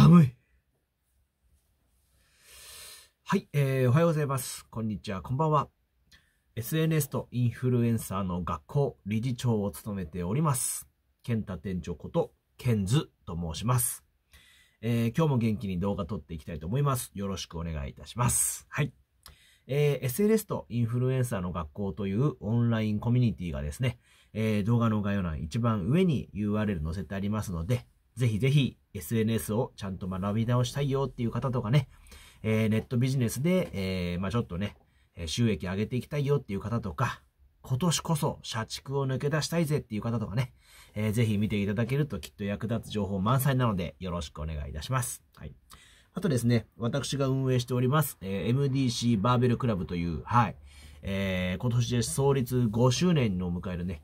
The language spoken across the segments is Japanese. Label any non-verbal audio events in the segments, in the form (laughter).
寒い。はい、えー、おはようございます。こんにちは、こんばんは。SNS とインフルエンサーの学校理事長を務めております。健太店長こと、ケンズと申します。えー、今日も元気に動画撮っていきたいと思います。よろしくお願いいたします。はい。えー、SNS とインフルエンサーの学校というオンラインコミュニティがですね、えー、動画の概要欄一番上に URL 載せてありますので、ぜひぜひ SNS をちゃんと学び直したいよっていう方とかね、えー、ネットビジネスで、えー、まあ、ちょっとね、収益上げていきたいよっていう方とか、今年こそ社畜を抜け出したいぜっていう方とかね、えー、ぜひ見ていただけるときっと役立つ情報満載なのでよろしくお願いいたします。はい。あとですね、私が運営しております、えー、MDC バーベルクラブという、はい、えー、今年で創立5周年を迎えるね、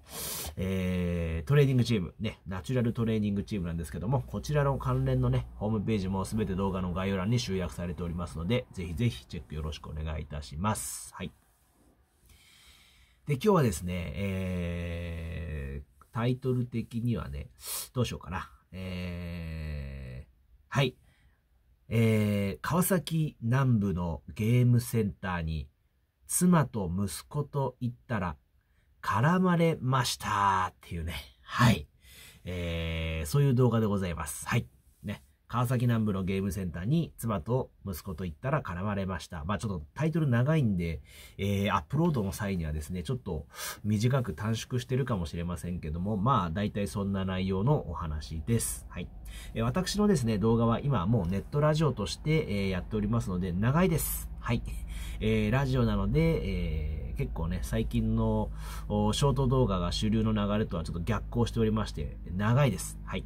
えー、トレーニングチーム、ね、ナチュラルトレーニングチームなんですけども、こちらの関連のね、ホームページもすべて動画の概要欄に集約されておりますので、ぜひぜひチェックよろしくお願いいたします。はい。で、今日はですね、えー、タイトル的にはね、どうしようかな。えー、はい。えー、川崎南部のゲームセンターに妻と息子と言ったら、絡まれましたっていうね。はい。えー、そういう動画でございます。はい。ね。川崎南部のゲームセンターに妻と息子と言ったら絡まれました。まあちょっとタイトル長いんで、えー、アップロードの際にはですね、ちょっと短く短縮してるかもしれませんけども、まあ大体そんな内容のお話です。はい。えー、私のですね、動画は今もうネットラジオとして、えー、やっておりますので、長いです。はい。えー、ラジオなので、えー、結構ね、最近のショート動画が主流の流れとはちょっと逆行しておりまして、長いです。はい。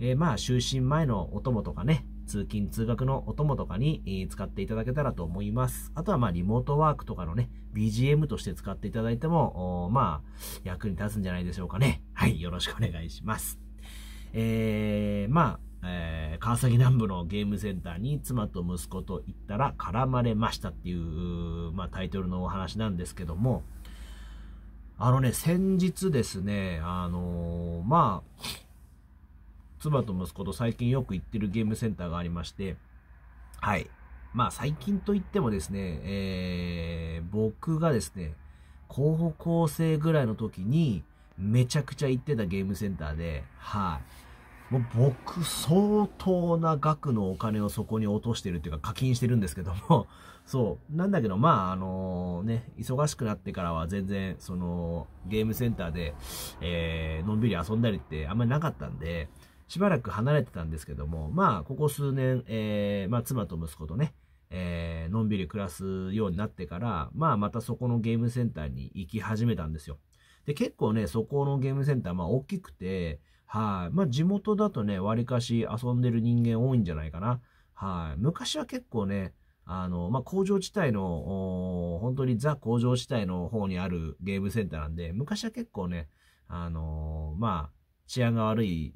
えー、まあ、就寝前のお供とかね、通勤通学のお供とかに使っていただけたらと思います。あとはまあリモートワークとかのね、BGM として使っていただいても、まあ役に立つんじゃないでしょうかね。はい、よろしくお願いします。えー、まあえー、川崎南部のゲームセンターに妻と息子と行ったら絡まれましたっていう、まあ、タイトルのお話なんですけども、あのね、先日ですね、あのー、まあ、妻と息子と最近よく行ってるゲームセンターがありまして、はい。まあ最近といってもですね、えー、僕がですね、候補校生ぐらいの時にめちゃくちゃ行ってたゲームセンターで、はい、あ、もう僕、相当な額のお金をそこに落としてるっていうか課金してるんですけども、(laughs) そう。なんだけど、まあ、あのね、忙しくなってからは全然、その、ゲームセンターで、えー、のんびり遊んだりってあんまりなかったんで、しばらく離れてたんですけども、まあ、ここ数年、えー、まあ、妻と息子とね、えー、のんびり暮らすようになってから、まあ、またそこのゲームセンターに行き始めたんですよ。で、結構ね、そこのゲームセンター、まあ、大きくて、はい。まあ、地元だとね、わりかし遊んでる人間多いんじゃないかな。はい。昔は結構ね、あの、まあ、工場地帯の、本当にザ工場地帯の方にあるゲームセンターなんで、昔は結構ね、あのー、まあ、治安が悪い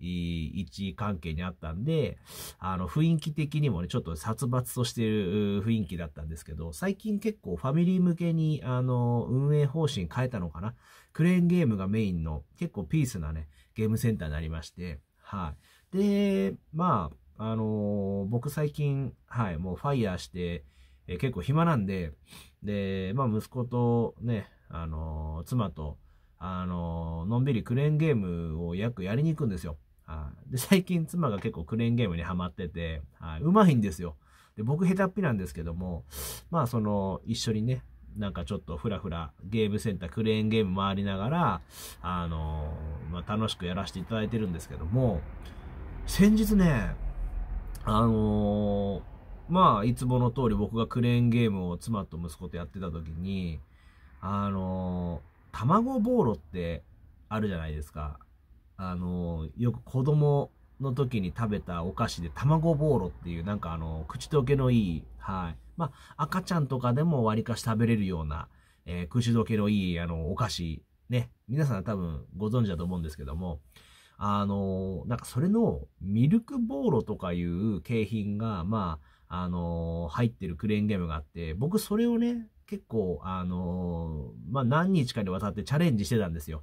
位置関係にあったんで、あの、雰囲気的にもね、ちょっと殺伐としてる雰囲気だったんですけど、最近結構ファミリー向けに、あの、運営方針変えたのかなクレーンゲームがメインの結構ピースなね、ゲームセンターになりまして、はい。で、まあ、あのー、僕最近、はい、もうファイヤーして、えー、結構暇なんで、で、まあ、息子とね、あのー、妻と、あののんびりクレーンゲームを約やりに行くんですよ。はい。で、最近妻が結構クレーンゲームにハマってて、はい、うまいんですよ。で、僕下手っぴなんですけども、まあ、その、一緒にね、なんかちょっとふらふらゲームセンター、クレーンゲーム回りながら、あのまあ、楽しくやらせていただいてるんですけども、先日ね、あのまあ、いつもの通り僕がクレーンゲームを妻と息子とやってた時に、あの卵ボーロってあるじゃないですか。あのよく子供の時に食べたお菓子で卵ボーロっていうなんかあの口溶けのいい、はい、まあ、赤ちゃんとかでも割かし食べれるような、えー、口どけのいい、あの、お菓子、ね、皆さん多分ご存知だと思うんですけども、あの、なんかそれのミルクボーロとかいう景品が、まあ、あの、入ってるクレーンゲームがあって、僕それをね、結構、あの、まあ、何日かにわたってチャレンジしてたんですよ。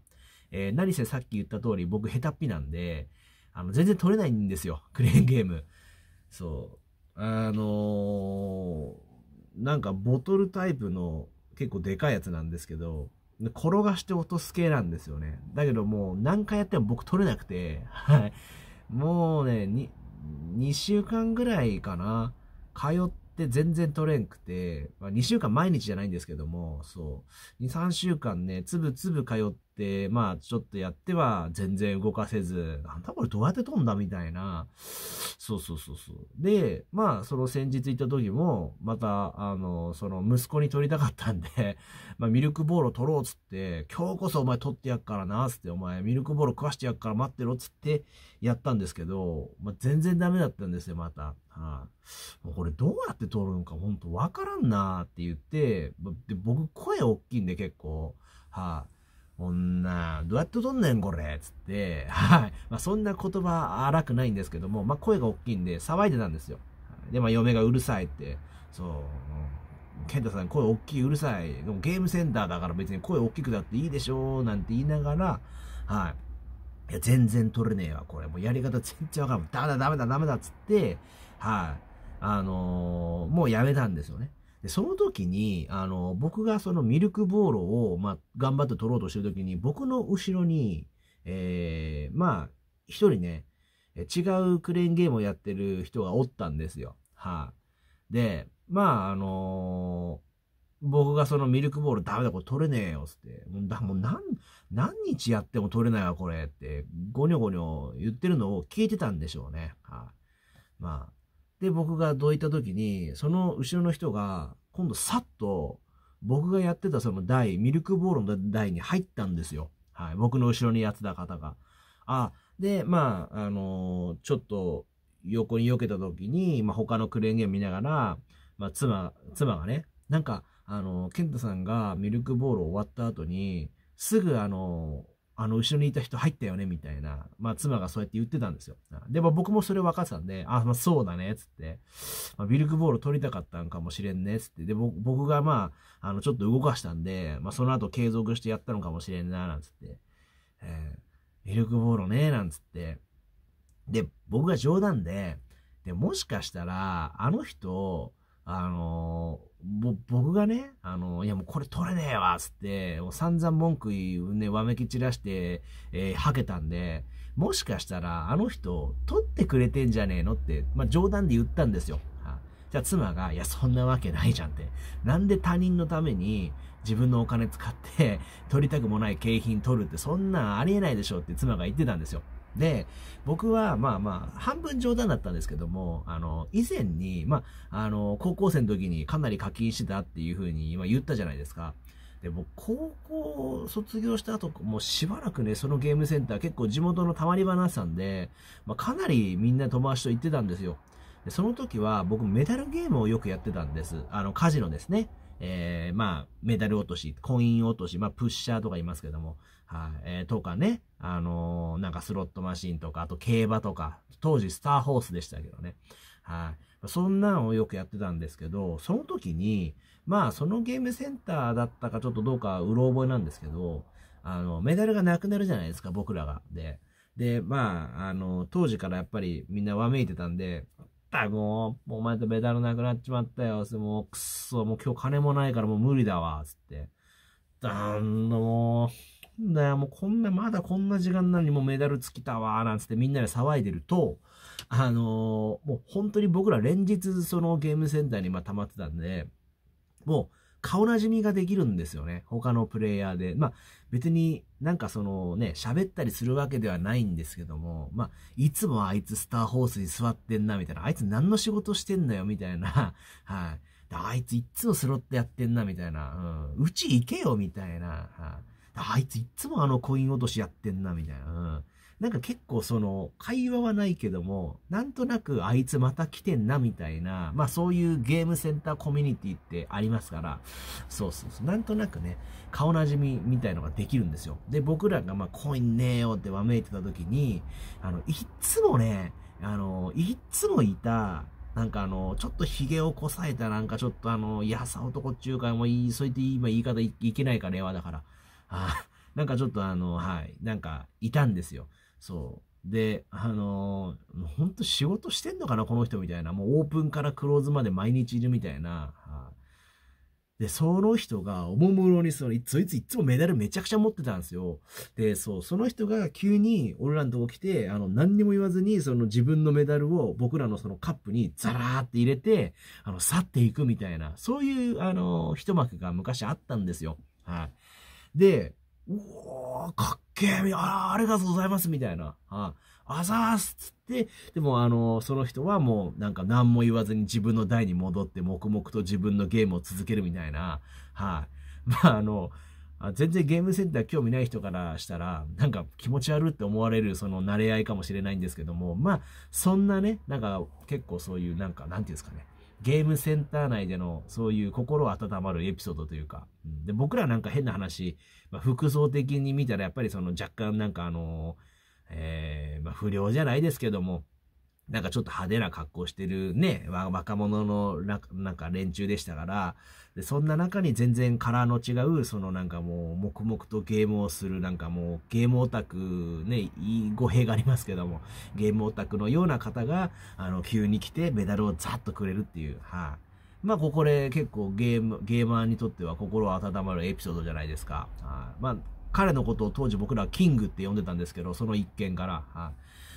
えー、何せさっき言った通り僕下手っぴなんで、あの、全然取れないんですよ、クレーンゲーム。そあのー、なんかボトルタイプの結構でかいやつなんですけど、転がして落とす系なんですよね。だけどもう何回やっても僕取れなくて、はい。もうね、2週間ぐらいかな、通っで、全然取れんくて、まあ、2週間毎日じゃないんですけども、そう、2、3週間ね、つぶつぶ通って、まあ、ちょっとやっては全然動かせず、なんだこれどうやって飛んだみたいな、そうそうそうそう。で、まあ、その先日行った時も、また、あの、その息子に取りたかったんで (laughs) まあ、ミルクボールを取ろうっつって、今日こそお前取ってやっからな、つって、お前ミルクボール食わしてやっから待ってろっつってやったんですけど、まあ、全然ダメだったんですよ、また。うこれどうやって撮るのか本当わからんなって言って、で僕声大きいんで結構、はい、こんな、どうやって撮んねんこれつって、はい。まあ、そんな言葉荒くないんですけども、まあ、声が大きいんで騒いでたんですよ。で、まあ、嫁がうるさいって、そう、健太さん声大きいうるさい。でもゲームセンターだから別に声大きくだっていいでしょうなんて言いながら、はい。いや、全然撮れねえわ、これ。もうやり方全然わからん。ダメだ、ダメだ、ダメだっつって、はい。あのー、もうやめたんですよね。で、その時に、あのー、僕がそのミルクボールを、まあ、頑張って取ろうとしてる時に、僕の後ろに、えー、まあ、一人ね、違うクレーンゲームをやってる人がおったんですよ。はい、で、まあ、あのー、僕がそのミルクボールダメだ、これ取れねえよ、つって。もうだもう何、何日やっても取れないわ、これって、ごにょごにょ言ってるのを聞いてたんでしょうね。はい、まあ、で、僕がどういった時に、その後ろの人が、今度さっと、僕がやってたその台、ミルクボールの台に入ったんですよ。はい。僕の後ろにやってた方が。あ、で、まあ、あのー、ちょっと、横に避けた時に、まあ、他のクレーンゲーム見ながら、まあ、妻、妻がね、なんか、あのー、ケンタさんがミルクボール終わった後に、すぐあのー、あの、後ろにいた人入ったよね、みたいな、まあ、妻がそうやって言ってたんですよ。で、も僕もそれ分かってたんで、あ、まあ、そうだね、つって、まあ、ビルクボール取りたかったんかもしれんね、つって、で、僕がまあ、あの、ちょっと動かしたんで、まあ、その後継続してやったのかもしれんな、なんつって、えー、ミルクボールね、なんつって、で、僕が冗談で、で、もしかしたら、あの人、あのぼ、僕がね、あの、いやもうこれ取れねえわ、つって、散々文句言うね、わめき散らして、えー、はけたんで、もしかしたらあの人、取ってくれてんじゃねえのって、まあ、冗談で言ったんですよ。じゃあ妻が、いや、そんなわけないじゃんって。なんで他人のために自分のお金使って取りたくもない景品取るって、そんなんありえないでしょって妻が言ってたんですよ。で、僕は、まあまあ、半分冗談だったんですけども、あの、以前に、まあ、あの、高校生の時にかなり課金してたっていうふうに今言ったじゃないですか。で、僕、高校卒業した後、もうしばらくね、そのゲームセンター結構地元のたまり場なさんで、まあ、かなりみんな友達と行ってたんですよ。で、その時は僕メタルゲームをよくやってたんです。あの、カジノですね。えー、まあ、メダル落とし、コイン落とし、まあ、プッシャーとか言いますけども、はい、えー、とかね、あのー、なんかスロットマシンとか、あと競馬とか、当時スターホースでしたけどね、はい、そんなんをよくやってたんですけど、その時に、まあ、そのゲームセンターだったかちょっとどうかうろ覚えなんですけど、あの、メダルがなくなるじゃないですか、僕らが。で、で、まあ、あの、当時からやっぱりみんなわめいてたんで、ったもう、お前とメダルなくなっちまったよ。もう、くっそ、もう今日金もないからもう無理だわ、つって。だんだもう、だよ、もうこんな、まだこんな時間なのにもうメダル尽きたわ、なんつってみんなで騒いでると、あのー、もう本当に僕ら連日そのゲームセンターにま溜まってたんで、もう、顔なじみができるんですよね。他のプレイヤーで。まあ、別になんかそのね、喋ったりするわけではないんですけども、まあ、いつもあいつスターホースに座ってんな、みたいな。あいつ何の仕事してんだよ、みたいな。(laughs) はい。あいついつもスロットやってんな、みたいな。うん。うち行けよ、みたいな。はい。あいついつもあのコイン落としやってんな、みたいな。うん。なんか結構その、会話はないけども、なんとなくあいつまた来てんなみたいな、まあそういうゲームセンターコミュニティってありますから、そうそうそう、なんとなくね、顔なじみみたいのができるんですよ。で、僕らがまあコインねえよってわめいてた時に、あの、いっつもね、あの、いっつもいた、なんかあの、ちょっと髭をこさえたなんかちょっとあの、やさ男っちゅうか、もういい、そう言って今言い方いけないから、令和だから。ああ、なんかちょっとあの、はい、なんかいたんですよ。そう。で、あのー、本当仕事してんのかな、この人みたいな。もうオープンからクローズまで毎日いるみたいな。はあ、で、その人がおもむろにその、いついつもメダルめちゃくちゃ持ってたんですよ。で、そう、その人が急に俺らのとこ来て、あの、何にも言わずに、その自分のメダルを僕らのそのカップにザラーって入れて、あの、去っていくみたいな、そういう、あのー、一幕が昔あったんですよ。はい、あ、で、おー、かっけえ、あありがとうございます、みたいな。ああざーすつって、でもあの、その人はもうなんか何も言わずに自分の台に戻って黙々と自分のゲームを続けるみたいな。はい、(laughs) まああの、全然ゲームセンター興味ない人からしたら、なんか気持ち悪って思われるその慣れ合いかもしれないんですけども、まあ、そんなね、なんか結構そういうなんか、なんていうんですかね、ゲームセンター内でのそういう心温まるエピソードというか、うん、で僕らなんか変な話、まあ、服装的に見たらやっぱりその若干なんかあのえー、まあ、不良じゃないですけども、なんかちょっと派手な格好してるね、若者のなんか連中でしたから、でそんな中に全然カラーの違う、そのなんかもう黙々とゲームをする、なんかもうゲームオタク、ね、いい語弊がありますけども、ゲームオタクのような方が、あの、急に来てメダルをザッとくれるっていう、はい、あ、まあ、ここで結構ゲーム、ゲーマーにとっては心温まるエピソードじゃないですか。はい、あ、まあ、彼のことを当時僕らはキングって呼んでたんですけど、その一件から、はい、あ、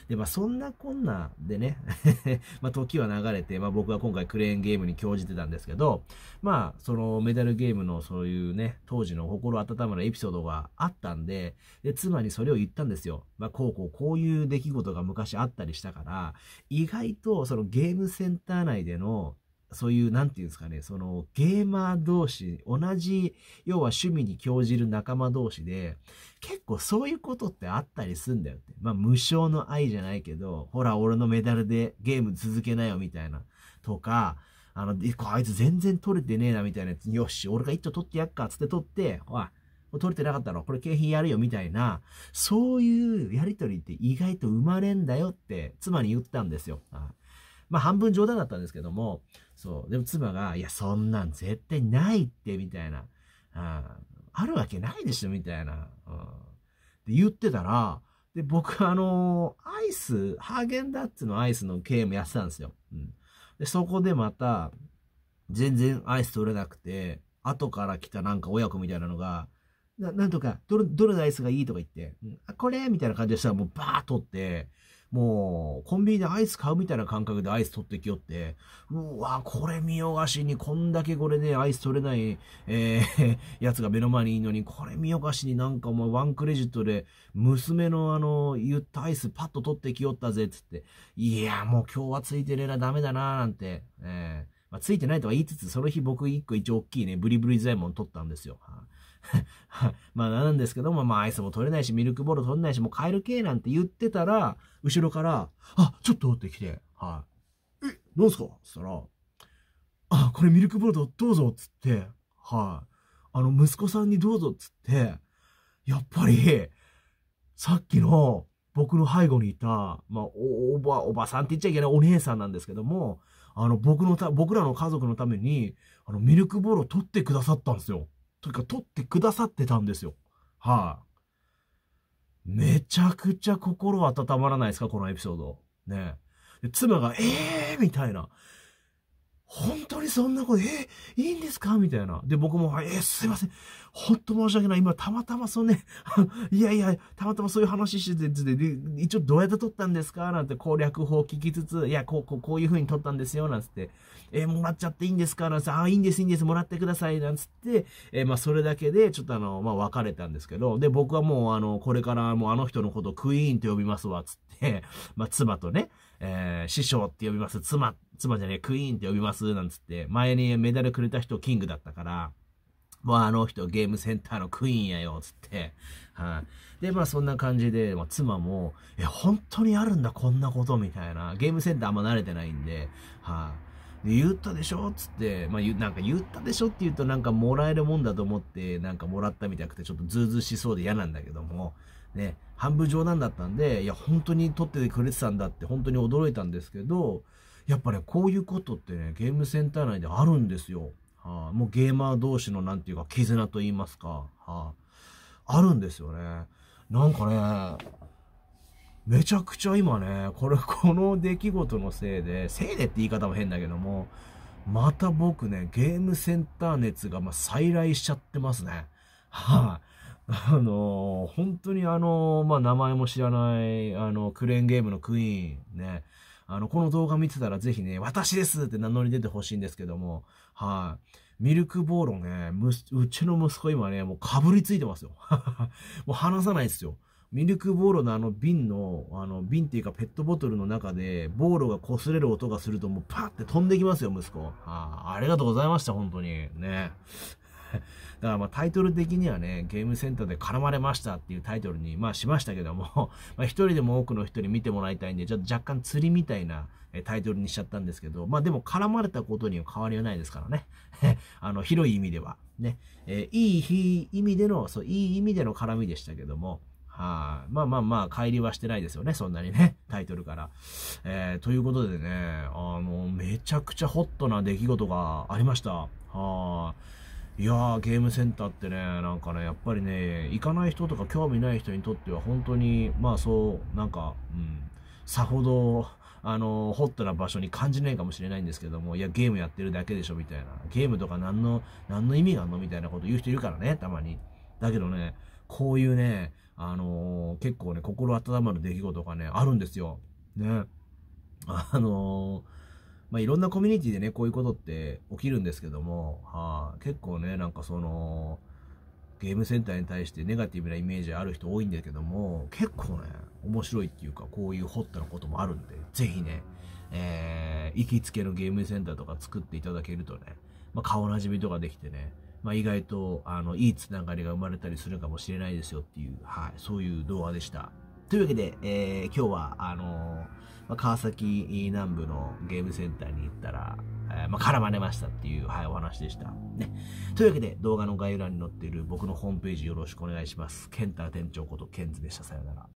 で、まあそんなこんなでね (laughs) まあ時は流れて、まあ僕は今回クレーンゲームに興じてたんですけど、まあそのメダルゲームのそういうね、当時の心温まるエピソードがあったんで、で、妻にそれを言ったんですよ。まあこうこうこういう出来事が昔あったりしたから、意外とそのゲームセンター内でのそういう、なんていうんですかね、その、ゲーマー同士、同じ、要は趣味に興じる仲間同士で、結構そういうことってあったりすんだよって。まあ、無償の愛じゃないけど、ほら、俺のメダルでゲーム続けなよ、みたいな。とか、あの、あいつ全然取れてねえな、みたいなやつ。よし、俺が一丁取ってやっか、つって取って、ほら、取れてなかったろ、これ景品やるよ、みたいな、そういうやりとりって意外と生まれんだよって、妻に言ったんですよ。ああまあ半分冗談だったんですけども、そう。でも妻が、いや、そんなん絶対ないって、みたいな。ああるわけないでしょ、みたいな。うん。って言ってたら、で、僕、あのー、アイス、ハーゲンダッツのアイスの営もやってたんですよ。うん。で、そこでまた、全然アイス取れなくて、後から来たなんか親子みたいなのが、ななんとか、どれ、どれのアイスがいいとか言って、うん、あ、これみたいな感じでしたらもうバーッとって、もう、コンビニでアイス買うみたいな感覚でアイス取ってきよって、うわ、これ見よがしに、こんだけこれでアイス取れない、えー、(laughs) やつが目の前にいるのに、これ見よがしになんかお前ワンクレジットで、娘のあの、言ったアイスパッと取ってきよったぜ、つって。いや、もう今日はついてねえな、ダメだな、なんて。えーまあ、ついてないとは言いつつ、その日僕一個一応大きいね、ブリブリザイモン取ったんですよ。はあまあなんですけども、まあアイスも取れないし、ミルクボール取れないし、もう帰る系なんて言ってたら、後ろから、あ、ちょっとってきて、はい。え、何すかっつったら、あ、これミルクボールどうぞっつって、はい。あの、息子さんにどうぞっつって、やっぱり、さっきの僕の背後にいた、まあ、お、おば、おばさんって言っちゃいけないお姉さんなんですけども、あの、僕のた、僕らの家族のために、あの、ミルクボールを取ってくださったんですよ。というか撮ってくださってたんですよ。はい、あ、めちゃくちゃ心温まらないですかこのエピソード。ね。で妻が、ええー、みたいな。本当にそんなこと、えー、いいんですかみたいな。で、僕も、えー、すいません。ほんと申し訳ない。今、たまたまそのね、(laughs) いやいや、たまたまそういう話してて、で一応どうやって撮ったんですかなんて攻略法を聞きつつ、いや、こう、こう、こういう風に撮ったんですよ、なんつって。えー、もらっちゃっていいんですかなんつって、あ、いいんです、いいんです、もらってください、なんつって、えー、まあ、それだけで、ちょっとあの、まあ、別れたんですけど、で、僕はもう、あの、これからもうあの人のことをクイーンって呼びますわ、つって、まあ、妻とね、えー、師匠って呼びます、妻、妻じゃねえ、クイーンって呼びます、なんつって、前にメダルくれた人キングだったから、もうあの人ゲームセンターのクイーンやよ、つって。はい。で、まあそんな感じで、まあ、妻も、え、本当にあるんだ、こんなこと、みたいな。ゲームセンターあんま慣れてないんで、はい、で、言ったでしょつって、まあ言、なんか言ったでしょって言うとなんかもらえるもんだと思って、なんかもらったみたいなくて、ちょっとズーズーしそうで嫌なんだけども、ね、半分冗談だったんで、いや、本当に撮っててくれてたんだって本当に驚いたんですけど、やっぱね、こういうことってね、ゲームセンター内であるんですよ。はあ、もうゲーマー同士のなんていうか、絆と言いますか、はあ、あるんですよね。なんかね、めちゃくちゃ今ね、これ、この出来事のせいで、せいでって言い方も変だけども、また僕ね、ゲームセンター熱がま再来しちゃってますね。はい、あ、あの本当にあのまあ、名前も知らない、あの、クレーンゲームのクイーン、ね。あの、この動画見てたらぜひね、私ですって名乗り出てほしいんですけども、はい、ミルクボーロね、む、うちの息子今ね、もうかぶりついてますよ。(laughs) もう離さないですよ。ミルクボーロのあの瓶の、あの瓶っていうかペットボトルの中で、ボーロが擦れる音がするともうパって飛んできますよ、息子。あありがとうございました、本当に。ね。(laughs) だからまあタイトル的にはね、ゲームセンターで絡まれましたっていうタイトルにまあしましたけども、(laughs) まあ一人でも多くの人に見てもらいたいんで、ちょっと若干釣りみたいなタイトルにしちゃったんですけど、まあでも絡まれたことには変わりはないですからね。(laughs) あの、広い意味では。ね。えー、いい意味での、そう、いい意味での絡みでしたけども、はい、あ、まあまあまあ、帰りはしてないですよね、そんなにね、タイトルから。えー、ということでね、あの、めちゃくちゃホットな出来事がありました。はあ、いやー、ゲームセンターってね、なんかね、やっぱりね、行かない人とか興味ない人にとっては、本当に、まあそう、なんか、うん、さほど、あの、ホットな場所に感じないかもしれないんですけども、いや、ゲームやってるだけでしょ、みたいな。ゲームとか何の、何の意味があんのみたいなこと言う人いるからね、たまに。だけどね、こういうね、あのー、結構ね、心温まる出来事がね、あるんですよ。ね。あのーまあ、いろんなコミュニティでね、こういうことって起きるんですけども、はあ、結構ね、なんかその、ゲームセンターに対してネガティブなイメージある人多いんだけども、結構ね、面白いっていうか、こういうホットなこともあるんで、ぜひね、えー、行きつけのゲームセンターとか作っていただけるとね、まあ、顔なじみとかできてね、まあ、意外と、あの、いいつながりが生まれたりするかもしれないですよっていう、はい、そういう動画でした。というわけで、えー、今日は、あのー、川崎南部のゲームセンターに行ったら、えー、まあ、絡まれましたっていう、はい、お話でした。ね。というわけで、動画の概要欄に載っている僕のホームページよろしくお願いします。ケンタ店長ことケンズでした。さよなら。